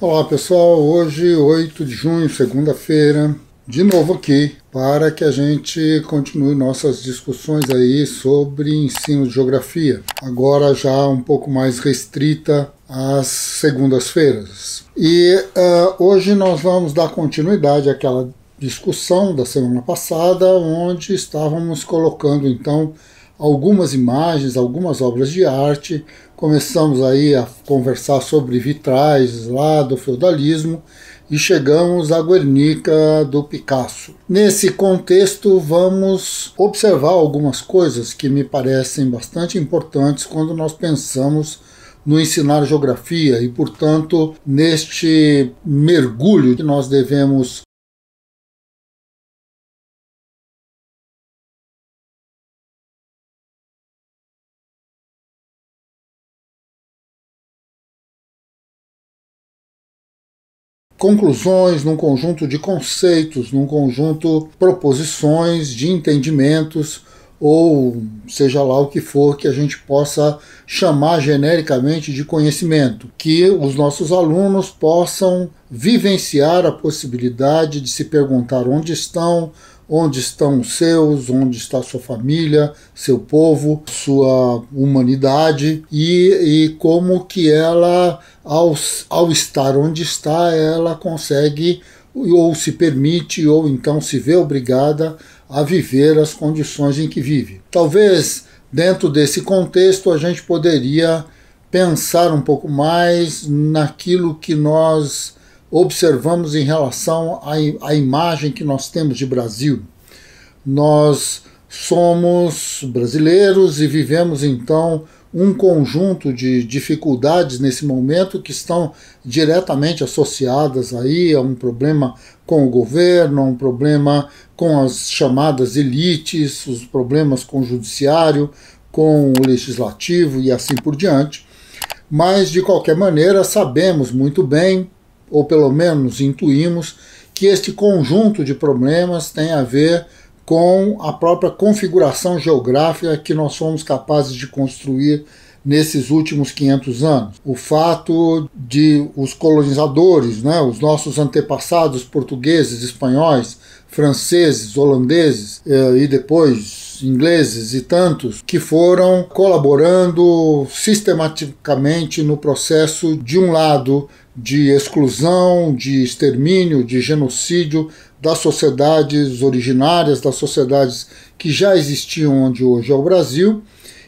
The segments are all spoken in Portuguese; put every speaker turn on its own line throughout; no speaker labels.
Olá pessoal, hoje 8 de junho, segunda-feira, de novo aqui para que a gente continue nossas discussões aí sobre ensino de geografia, agora já um pouco mais restrita às segundas-feiras. E uh, hoje nós vamos dar continuidade àquela discussão da semana passada, onde estávamos colocando então algumas imagens, algumas obras de arte. Começamos aí a conversar sobre vitrais lá do feudalismo e chegamos à Guernica do Picasso. Nesse contexto, vamos observar algumas coisas que me parecem bastante importantes quando nós pensamos no ensinar geografia e, portanto, neste mergulho que nós devemos conclusões, num conjunto de conceitos, num conjunto proposições de entendimentos ou seja lá o que for que a gente possa chamar genericamente de conhecimento, que os nossos alunos possam vivenciar a possibilidade de se perguntar onde estão, onde estão os seus, onde está sua família, seu povo, sua humanidade e, e como que ela, ao, ao estar onde está, ela consegue ou se permite ou então se vê obrigada a viver as condições em que vive. Talvez dentro desse contexto a gente poderia pensar um pouco mais naquilo que nós observamos em relação à, à imagem que nós temos de Brasil. Nós somos brasileiros e vivemos então um conjunto de dificuldades nesse momento que estão diretamente associadas aí a um problema com o governo, a um problema com as chamadas elites, os problemas com o judiciário, com o legislativo e assim por diante. Mas de qualquer maneira, sabemos muito bem ou pelo menos intuímos, que este conjunto de problemas tem a ver com a própria configuração geográfica que nós somos capazes de construir nesses últimos 500 anos. O fato de os colonizadores, né, os nossos antepassados portugueses, espanhóis, franceses, holandeses eh, e depois ingleses e tantos que foram colaborando sistematicamente no processo de um lado de exclusão, de extermínio, de genocídio das sociedades originárias, das sociedades que já existiam onde hoje é o Brasil,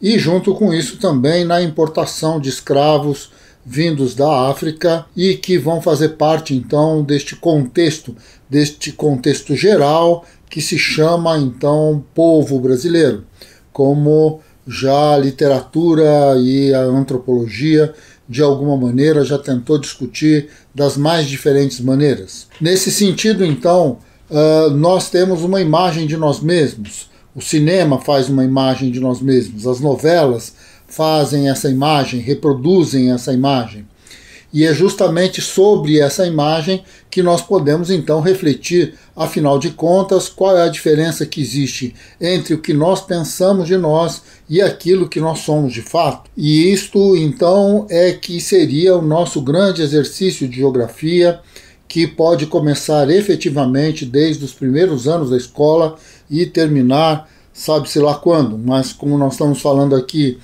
e junto com isso também na importação de escravos vindos da África e que vão fazer parte então deste contexto deste contexto geral que se chama então povo brasileiro, como já a literatura e a antropologia de alguma maneira já tentou discutir das mais diferentes maneiras. Nesse sentido, então, ah, nós temos uma imagem de nós mesmos. O cinema faz uma imagem de nós mesmos, as novelas fazem essa imagem, reproduzem essa imagem. E é justamente sobre essa imagem que nós podemos então refletir, afinal de contas, qual é a diferença que existe entre o que nós pensamos de nós e aquilo que nós somos de fato. E isto então é que seria o nosso grande exercício de geografia, que pode começar efetivamente desde os primeiros anos da escola e terminar, sabe-se lá quando, mas como nós estamos falando aqui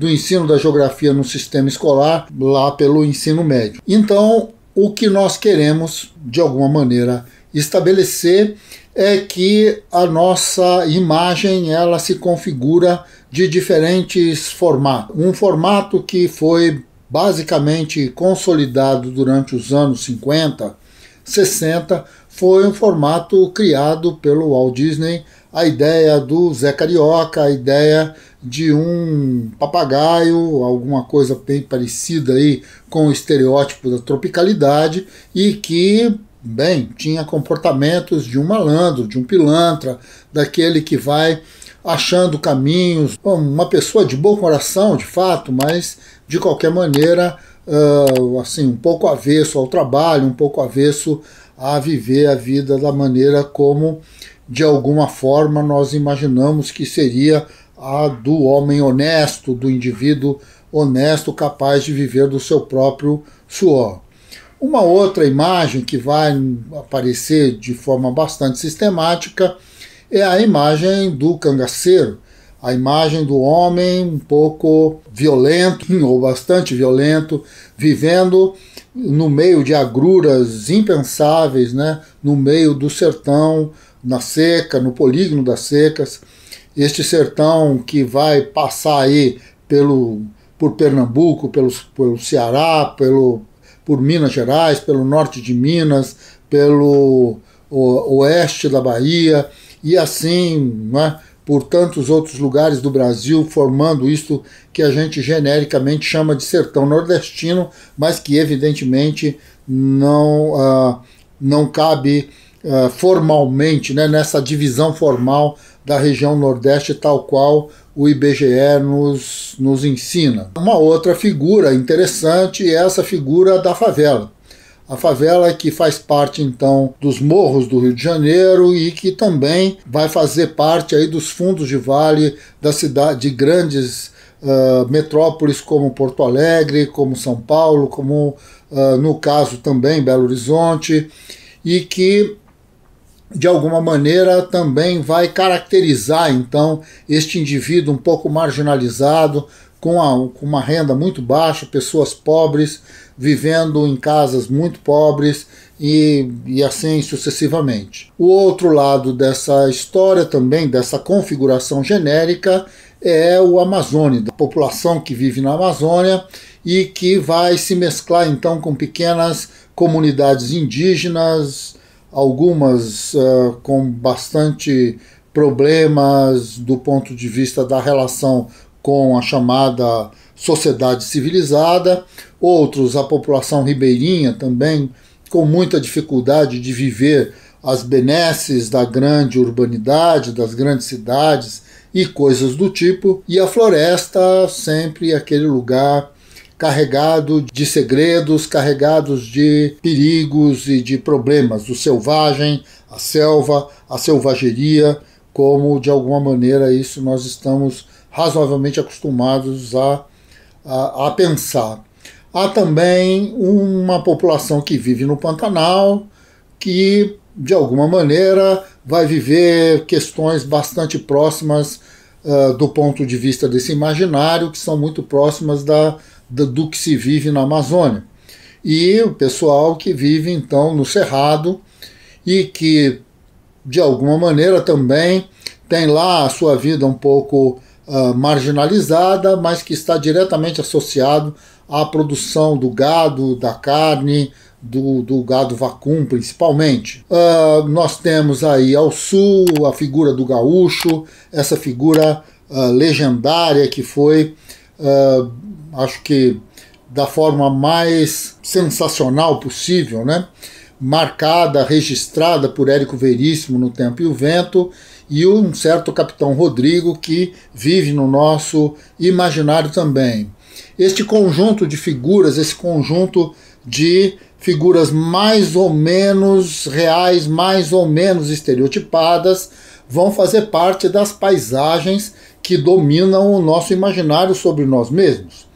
do ensino da geografia no sistema escolar, lá pelo ensino médio. Então, o que nós queremos, de alguma maneira, estabelecer é que a nossa imagem ela se configura de diferentes formatos. Um formato que foi basicamente consolidado durante os anos 50, 60, foi um formato criado pelo Walt Disney a ideia do Zé Carioca, a ideia de um papagaio, alguma coisa bem parecida aí com o estereótipo da tropicalidade e que, bem, tinha comportamentos de um malandro, de um pilantra, daquele que vai achando caminhos, uma pessoa de bom coração, de fato, mas de qualquer maneira, ah, assim, um pouco avesso ao trabalho, um pouco avesso a viver a vida da maneira como de alguma forma nós imaginamos que seria a do homem honesto, do indivíduo honesto capaz de viver do seu próprio suor. Uma outra imagem que vai aparecer de forma bastante sistemática é a imagem do cangaceiro, a imagem do homem um pouco violento ou bastante violento, vivendo no meio de agruras impensáveis, né, no meio do sertão, na seca, no polígono das secas. Este sertão que vai passar aí pelo, por Pernambuco, pelo, pelo Ceará, pelo, por Minas Gerais, pelo norte de Minas, pelo o, oeste da Bahia e assim é, por tantos outros lugares do Brasil, formando isto que a gente genericamente chama de sertão nordestino, mas que evidentemente não, ah, não cabe eh, formalmente, né, nessa divisão formal da região Nordeste, tal qual o IBGE nos, nos ensina. Uma outra figura interessante é essa figura da favela. A favela é que faz parte então dos morros do Rio de Janeiro e que também vai fazer parte aí dos fundos de vale da cidade de grandes uh, metrópoles como Porto Alegre, como São Paulo, como uh, no caso também Belo Horizonte e que de alguma maneira também vai caracterizar então este indivíduo um pouco marginalizado, com, a, com uma renda muito baixa, pessoas pobres vivendo em casas muito pobres e, e assim sucessivamente. O outro lado dessa história também, dessa configuração genérica, é o Amazônia, da população que vive na Amazônia e que vai se mesclar então com pequenas comunidades indígenas, algumas uh, com bastante problemas do ponto de vista da relação com a chamada sociedade civilizada, outros a população ribeirinha também com muita dificuldade de viver as benesses da grande urbanidade, das grandes cidades e coisas do tipo, e a floresta sempre aquele lugar carregado de segredos, carregados de perigos e de problemas, o selvagem, a selva, a selvageria, como de alguma maneira isso nós estamos razoavelmente acostumados a, a, a pensar. Há também uma população que vive no Pantanal, que de alguma maneira vai viver questões bastante próximas uh, do ponto de vista desse imaginário, que são muito próximas da do que se vive na Amazônia. E o pessoal que vive então no Cerrado e que de alguma maneira também tem lá a sua vida um pouco uh, marginalizada, mas que está diretamente associado à produção do gado, da carne, do, do gado vacum principalmente. Uh, nós temos aí ao sul a figura do gaúcho, essa figura uh, legendária que foi uh, acho que da forma mais sensacional possível, né? marcada, registrada por Érico Veríssimo no Tempo e o Vento, e um certo Capitão Rodrigo que vive no nosso imaginário também. Este conjunto de figuras, esse conjunto de figuras mais ou menos reais, mais ou menos estereotipadas, vão fazer parte das paisagens que dominam o nosso imaginário sobre nós mesmos.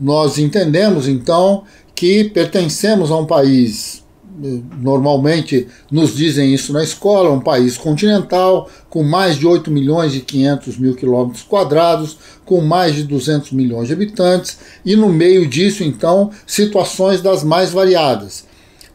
Nós entendemos, então, que pertencemos a um país, eh, normalmente nos dizem isso na escola, um país continental, com mais de 8 milhões e 500 mil quilômetros quadrados, com mais de 200 milhões de habitantes, e no meio disso, então, situações das mais variadas.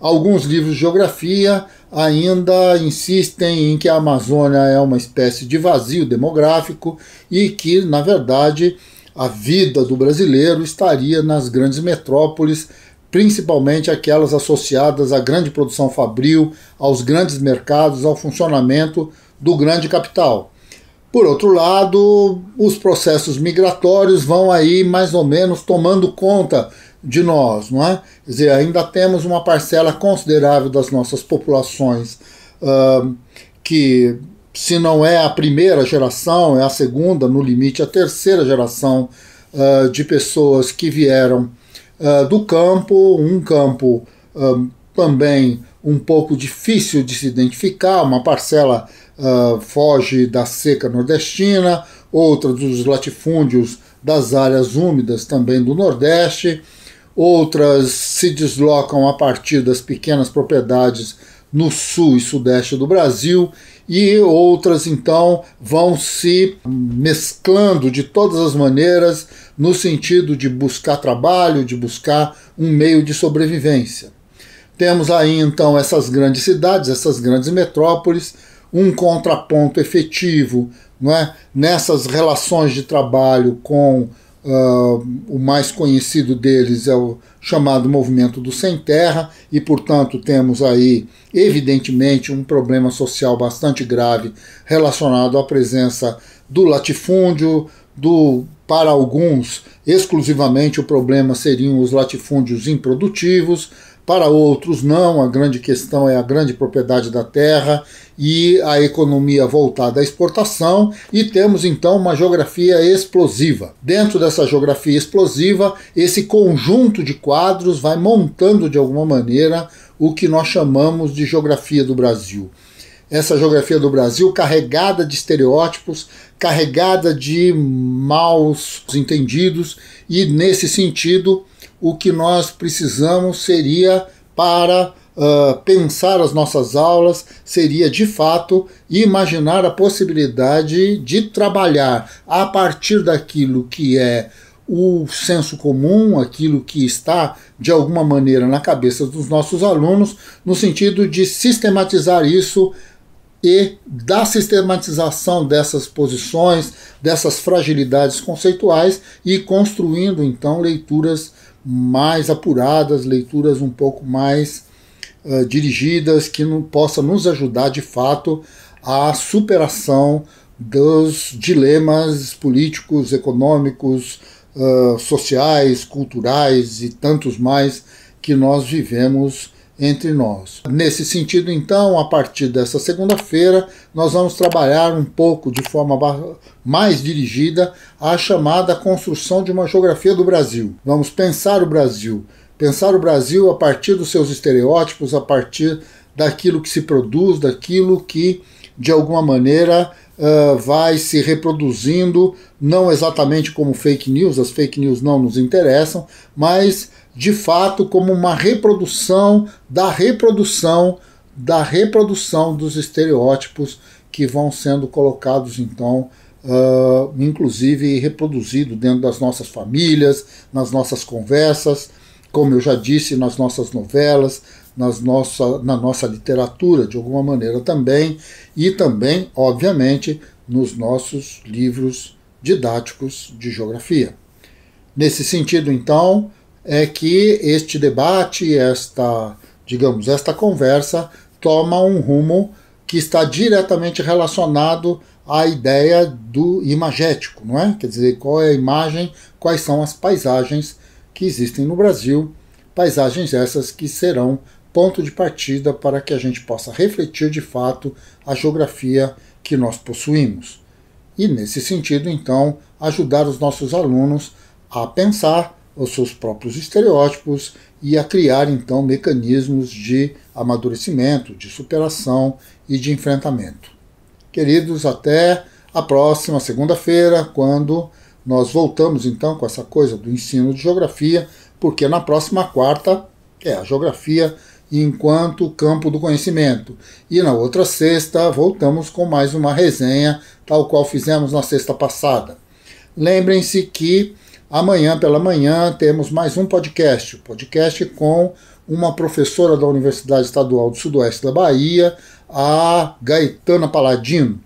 Alguns livros de geografia ainda insistem em que a Amazônia é uma espécie de vazio demográfico e que, na verdade, a vida do brasileiro estaria nas grandes metrópoles, principalmente aquelas associadas à grande produção fabril, aos grandes mercados, ao funcionamento do grande capital. Por outro lado, os processos migratórios vão aí mais ou menos tomando conta de nós, não é? Quer dizer, ainda temos uma parcela considerável das nossas populações uh, que, se não é a primeira geração, é a segunda, no limite a terceira geração uh, de pessoas que vieram uh, do campo, um campo também um pouco difícil de se identificar, uma parcela foge da seca nordestina, outra dos latifúndios das áreas úmidas também do Nordeste outras se deslocam a partir das pequenas propriedades no sul e sudeste do Brasil e outras então vão se mesclando de todas as maneiras no sentido de buscar trabalho, de buscar um meio de sobrevivência. Temos aí então essas grandes cidades, essas grandes metrópoles, um contraponto efetivo não é? nessas relações de trabalho com Uh, o mais conhecido deles é o chamado movimento do sem terra, e portanto temos aí, evidentemente, um problema social bastante grave relacionado à presença do latifúndio, do para alguns, exclusivamente o problema seriam os latifúndios improdutivos, para outros não, a grande questão é a grande propriedade da terra e a economia voltada à exportação, e temos então uma geografia explosiva. Dentro dessa geografia explosiva, esse conjunto de quadros vai montando de alguma maneira o que nós chamamos de geografia do Brasil. Essa geografia do Brasil carregada de estereótipos, carregada de maus entendidos, e nesse sentido, o que nós precisamos seria para uh, pensar as nossas aulas seria de fato imaginar a possibilidade de trabalhar a partir daquilo que é o senso comum, aquilo que está de alguma maneira na cabeça dos nossos alunos, no sentido de sistematizar isso e da sistematização dessas posições, dessas fragilidades conceituais e construindo então leituras mais apuradas, leituras um pouco mais eh, dirigidas que não, possa nos ajudar de fato à superação dos dilemas políticos, econômicos, uh, sociais, culturais e tantos mais que nós vivemos entre nós. Nesse sentido, então, a partir dessa segunda-feira, nós vamos trabalhar um pouco de forma mais dirigida a chamada construção de uma geografia do Brasil. Vamos pensar o Brasil Pensar o Brasil a partir dos seus estereótipos, a partir daquilo que se produz, daquilo que de alguma maneira uh, vai se reproduzindo, não exatamente como fake news, as fake news não nos interessam, mas de fato como uma reprodução da reprodução da reprodução dos estereótipos que vão sendo colocados então uh, inclusive reproduzido dentro das nossas famílias, nas nossas conversas, como eu já disse, nas nossas novelas, nas nossa, na nossa literatura, de alguma maneira também, e também, obviamente, nos nossos livros didáticos de geografia. Nesse sentido, então, é que este debate, esta, digamos, esta conversa toma um rumo que está diretamente relacionado à ideia do imagético, não é? Quer dizer, qual é a imagem, quais são as paisagens que existem no Brasil, paisagens essas que serão ponto de partida para que a gente possa refletir de fato a geografia que nós possuímos. E nesse sentido, então, ajudar os nossos alunos a pensar os seus próprios estereótipos e a criar então mecanismos de amadurecimento, de superação e de enfrentamento. Queridos, até a próxima segunda-feira, quando nós voltamos então com essa coisa do ensino de geografia, porque na próxima quarta é a geografia enquanto campo do conhecimento. E na outra sexta voltamos com mais uma resenha, tal qual fizemos na sexta passada. Lembrem-se que amanhã pela manhã temos mais um podcast, podcast com uma professora da Universidade Estadual do Sudoeste da Bahia, a Gaetana Paladino.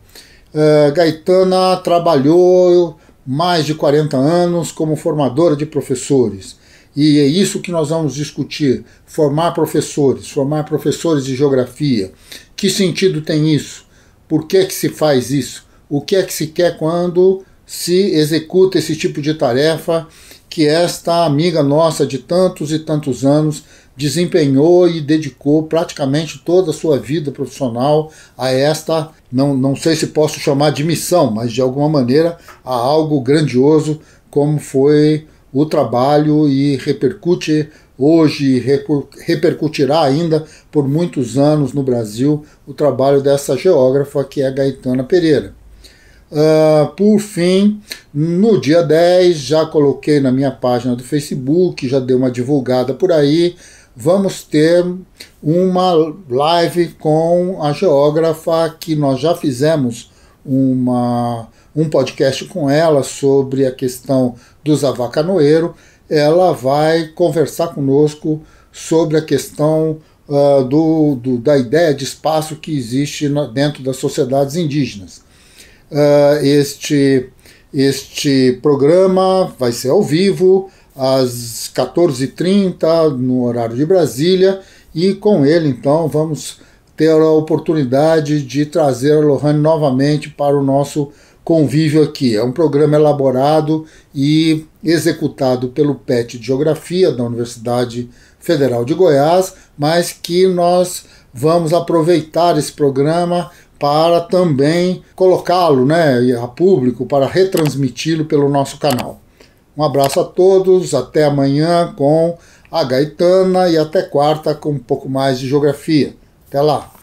Uh, Gaetana trabalhou mais de 40 anos como formadora de professores. E é isso que nós vamos discutir: formar professores, formar professores de geografia. Que sentido tem isso? Por que, que se faz isso? O que é que se quer quando se executa esse tipo de tarefa que esta amiga nossa de tantos e tantos anos desempenhou e dedicou praticamente toda a sua vida profissional a esta, não, não sei se posso chamar de missão, mas de alguma maneira a algo grandioso como foi o trabalho e repercute hoje repercutirá ainda por muitos anos no Brasil o trabalho dessa geógrafa que é Gaetana Pereira. Uh, por fim, no dia 10, já coloquei na minha página do Facebook, já dei uma divulgada por aí, vamos ter uma live com a geógrafa que nós já fizemos uma, um podcast com ela sobre a questão dos avacanoeiro. Ela vai conversar conosco sobre a questão uh, do, do, da ideia de espaço que existe na, dentro das sociedades indígenas. Uh, este, este programa vai ser ao vivo às 14h30, no horário de Brasília, e com ele então vamos ter a oportunidade de trazer a Lohane novamente para o nosso convívio aqui. É um programa elaborado e executado pelo PET de Geografia da Universidade Federal de Goiás, mas que nós vamos aproveitar esse programa para também colocá-lo né, a público, para retransmiti-lo pelo nosso canal. Um abraço a todos, até amanhã com a Gaetana e até quarta com um pouco mais de geografia. Até lá!